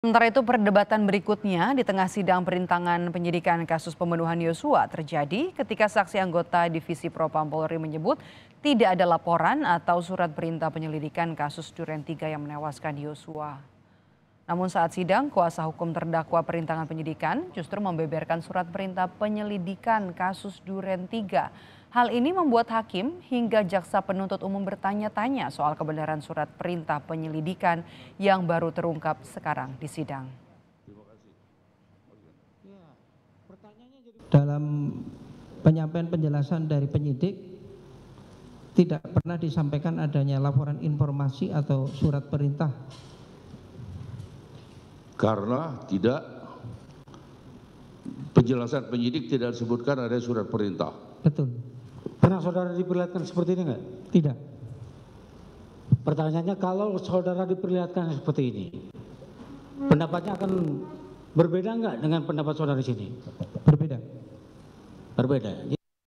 Sementara itu perdebatan berikutnya di tengah sidang perintangan penyidikan kasus pembunuhan Yosua terjadi ketika saksi anggota Divisi Propam Polri menyebut tidak ada laporan atau surat perintah penyelidikan kasus Duren 3 yang menewaskan Yosua. Namun saat sidang, kuasa hukum terdakwa perintangan penyidikan justru membeberkan surat perintah penyelidikan kasus Duren 3 Hal ini membuat hakim hingga jaksa penuntut umum bertanya-tanya soal kebenaran surat perintah penyelidikan yang baru terungkap sekarang di sidang. Dalam penyampaian penjelasan dari penyidik, tidak pernah disampaikan adanya laporan informasi atau surat perintah. Karena tidak penjelasan penyidik tidak disebutkan ada surat perintah. Betul. Pernah saudara diperlihatkan seperti ini enggak? Tidak. Pertanyaannya kalau saudara diperlihatkan seperti ini, pendapatnya akan berbeda enggak dengan pendapat saudara di sini? Berbeda. Berbeda.